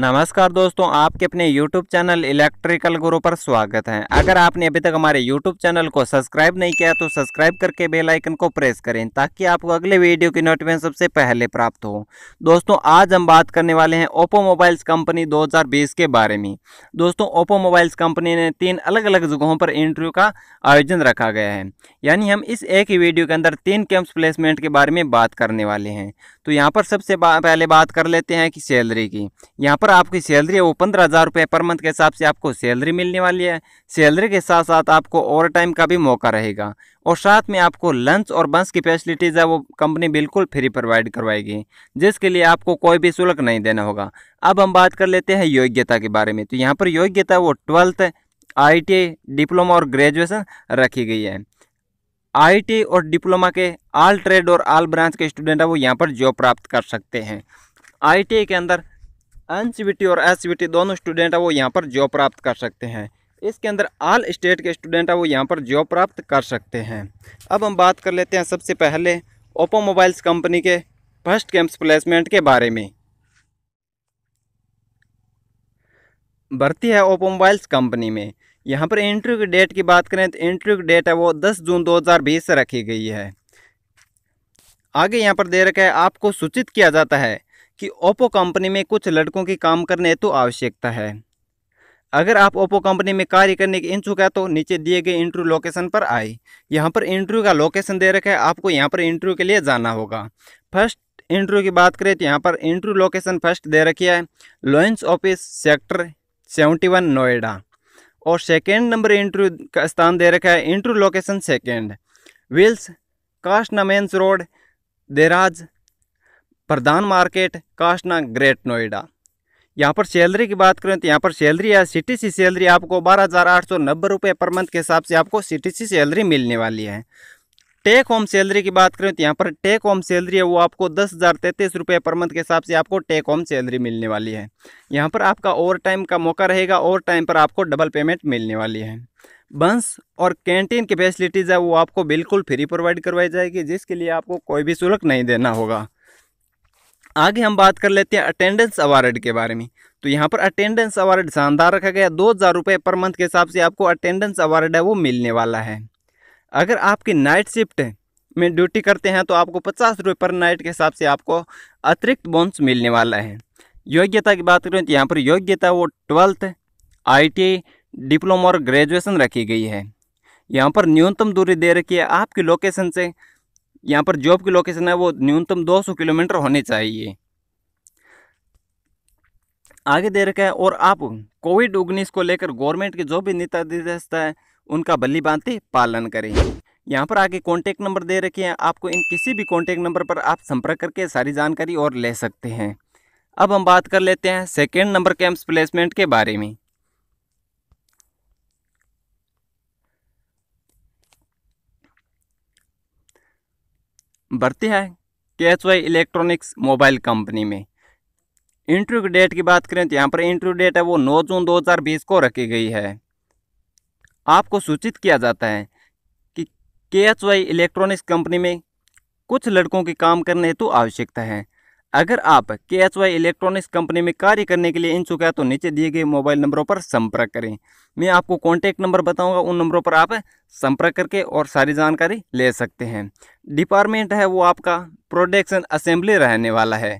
नमस्कार दोस्तों आपके अपने YouTube चैनल इलेक्ट्रिकल गुरु पर स्वागत है अगर आपने अभी तक हमारे YouTube चैनल को सब्सक्राइब नहीं किया तो सब्सक्राइब करके बेल आइकन को प्रेस करें ताकि आपको अगले वीडियो की नोटिफिकेशन सबसे पहले प्राप्त हो दोस्तों आज हम बात करने वाले हैं ओप्पो मोबाइल्स कंपनी 2020 के बारे में दोस्तों ओप्पो मोबाइल्स कंपनी ने तीन अलग अलग जगहों पर इंटरव्यू का आयोजन रखा गया है यानी हम इस एक ही वीडियो के अंदर तीन कैंप्स प्लेसमेंट के बारे में बात करने वाले हैं तो यहाँ पर सबसे पहले बात कर लेते हैं कि सैलरी की यहाँ पर आपकी सैलरी है वो पंद्रह हज़ार रुपये पर मंथ के हिसाब से आपको सैलरी मिलने वाली है सैलरी के साथ साथ आपको ओवर टाइम का भी मौका रहेगा और साथ में आपको लंच और बंस की फैसिलिटीज़ है वो कंपनी बिल्कुल फ्री प्रोवाइड करवाएगी जिसके लिए आपको कोई भी शुल्क नहीं देना होगा अब हम बात कर लेते हैं योग्यता के बारे में तो यहाँ पर योग्यता वो ट्वेल्थ आई डिप्लोमा और ग्रेजुएसन रखी गई है आई और डिप्लोमा के आल ट्रेड और आल ब्रांच के स्टूडेंट है वो यहाँ पर जॉब प्राप्त कर सकते हैं आई के अंदर एन और एस दोनों स्टूडेंट है वो यहाँ पर जॉब प्राप्त कर सकते हैं इसके अंदर आल स्टेट के स्टूडेंट है वो यहाँ पर जॉब प्राप्त कर सकते हैं अब हम बात कर लेते हैं सबसे पहले ओप्पो मोबाइल्स कंपनी के फर्स्ट कैंप्स प्लेसमेंट के बारे में भर्ती है ओप्पो मोबाइल्स कंपनी में यहाँ पर इंटरव्यू की डेट की बात करें तो इंटरव्यू की डेट है वो 10 जून 2020 से रखी गई है आगे यहाँ पर दे रखा है आपको सूचित किया जाता है कि ओप्पो कंपनी में कुछ लड़कों की काम करने हेतु तो आवश्यकता है अगर आप ओप्पो कंपनी में कार्य करने के इच्छुक है तो नीचे दिए गए इंटरव्यू लोकेशन पर आए यहाँ पर इंटरव्यू का लोकेशन दे रखा है आपको यहाँ पर इंटरव्यू के लिए जाना होगा फर्स्ट इंटरव्यू की बात करें तो यहाँ पर इंटरव्यू लोकेशन फर्स्ट दे रखी है लॉयंस office sector seventy one Noida और सेकेंड नंबर इंटरव्यू का स्थान दे रखा है इंटरव्यू लोकेशन सेकेंड विल्स नमेंस रोड देराज प्रधान मार्केट काशना ग्रेट नोएडा यहाँ पर सैलरी की बात करें तो यहाँ पर सैलरी है सिटी सी सैलरी आपको बारह हज़ार आठ सौ नब्बे रुपये पर मंथ के हिसाब से आपको सिटी सी सैलरी मिलने वाली है टेक होम सैलरी की बात करें तो यहाँ पर टेक होम सैलरी है वो आपको दस हज़ार तैंतीस रुपये पर मंथ के हिसाब से आपको टेक होम सैलरी मिलने वाली है यहाँ पर आपका ओवर टाइम का मौका रहेगा ओवर टाइम पर आपको डबल पेमेंट मिलने वाली है बंस और कैंटीन की फैसिलिटीज़ है वो आपको बिल्कुल फ्री प्रोवाइड करवाई जाएगी जिसके लिए आपको कोई भी शुल्क नहीं देना होगा आगे हम बात कर लेते हैं अटेंडेंस अवार्ड के बारे में तो यहाँ पर अटेंडेंस अवार्ड शानदार रखा गया दो हज़ार रुपये पर मंथ के हिसाब से आपको अटेंडेंस अवार्ड है वो मिलने वाला है अगर आपकी नाइट शिफ्ट में ड्यूटी करते हैं तो आपको पचास रुपये पर नाइट के हिसाब से आपको अतिरिक्त बोनस मिलने वाला है योग्यता की बात करें तो यहाँ पर योग्यता वो ट्वेल्थ आई डिप्लोमा और ग्रेजुएसन रखी गई है यहाँ पर न्यूनतम दूरी दे रखी है आपकी लोकेशन से यहाँ पर जॉब की लोकेशन है वो न्यूनतम 200 किलोमीटर होने चाहिए आगे दे रखा है और आप कोविड उन्नीस को लेकर गवर्नमेंट के जो भी नेता निर्देशता है उनका बल्ली बांधते पालन करें यहाँ पर आगे कॉन्टेक्ट नंबर दे रखे हैं आपको इन किसी भी कॉन्टेक्ट नंबर पर आप संपर्क करके सारी जानकारी और ले सकते हैं अब हम बात कर लेते हैं सेकेंड नंबर कैंप्स प्लेसमेंट के बारे में भर्ती है के H Y electronics mobile company में इंटरव्यू डेट की बात करें तो यहाँ पर इंटरव्यू डेट है वो 9 जून 2020 को रखी गई है आपको सूचित किया जाता है कि के एच वाई इलेक्ट्रॉनिक्स कंपनी में कुछ लड़कों के काम करने हेतु तो आवश्यकता है अगर आप के एच वाई इलेक्ट्रॉनिक्स कंपनी में कार्य करने के लिए इच्छुक है तो नीचे दिए गए मोबाइल नंबरों पर संपर्क करें मैं आपको कॉन्टैक्ट नंबर बताऊंगा उन नंबरों पर आप संपर्क करके और सारी जानकारी ले सकते हैं डिपार्टमेंट है वो आपका प्रोडक्शन असेंबली रहने वाला है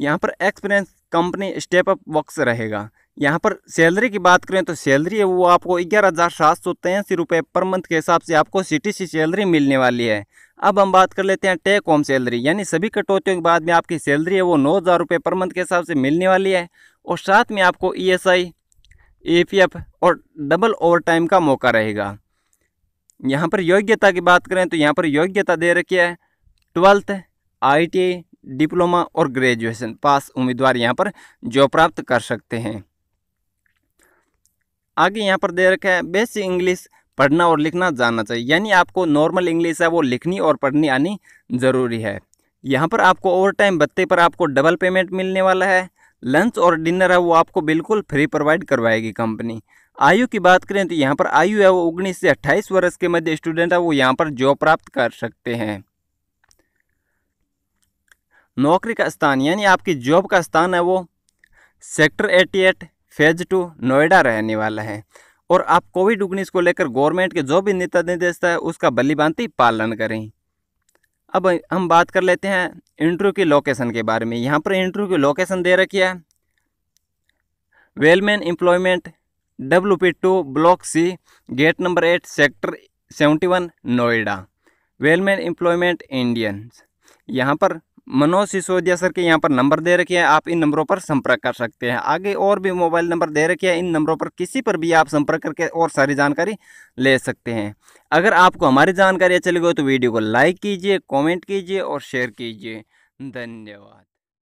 यहाँ पर experience company step up works रहेगा यहाँ पर सैलरी की बात करें तो सैलरी है वो आपको ग्यारह हज़ार सात सौ तेईस रुपये पर मंथ के हिसाब से आपको सी सी सैलरी मिलने वाली है अब हम बात कर लेते हैं टेक होम सैलरी यानी सभी कटौतियों के बाद में आपकी सैलरी है वो नौ हज़ार रुपये पर मंथ के हिसाब से मिलने वाली है और साथ में आपको E S I A P F और डबल ओवर टाइम का मौका रहेगा यहाँ पर योग्यता की बात करें तो यहाँ पर योग्यता दे रखी है ट्वेल्थ आई टी डिप्लोमा और ग्रेजुएशन पास उम्मीदवार यहाँ पर जॉब प्राप्त कर सकते हैं आगे यहाँ पर दे रखा है बेसिक इंग्लिश पढ़ना और लिखना जानना चाहिए यानी आपको नॉर्मल इंग्लिश है वो लिखनी और पढ़नी आनी ज़रूरी है यहाँ पर आपको ओवर टाइम भत्ते पर आपको डबल पेमेंट मिलने वाला है लंच और डिनर है वो आपको बिल्कुल फ्री प्रोवाइड करवाएगी कंपनी आयु की बात करें तो यहाँ पर आयु है वो उन्नीस से अट्ठाईस वर्ष के मध्य स्टूडेंट है वो यहाँ पर जॉब प्राप्त कर सकते हैं नौकरी का स्थान यानी आपकी जॉब का स्थान है वो सेक्टर 88 फेज टू नोएडा रहने वाला है और आप कोविड उन्नीस को लेकर गवर्नमेंट के जो भी नेता निर्देश है उसका बलिबांति पालन करें अब हम बात कर लेते हैं इंटरव्यू की लोकेशन के बारे में यहाँ पर इंटरव्यू की लोकेशन दे रखी है Wellman employment W P two block C gate number eight sector seventy one Noida Wellman employment Indians यहाँ पर मनोज सिसोदिया सर के यहाँ पर नंबर दे रखे हैं आप इन नंबरों पर संपर्क कर सकते हैं आगे और भी मोबाइल नंबर दे रखे हैं इन नंबरों पर किसी पर भी आप संपर्क करके और सारी जानकारी ले सकते हैं अगर आपको हमारी जानकारी अच्छी लगी हो तो वीडियो को लाइक कीजिए कॉमेंट कीजिए और शेयर कीजिए धन्यवाद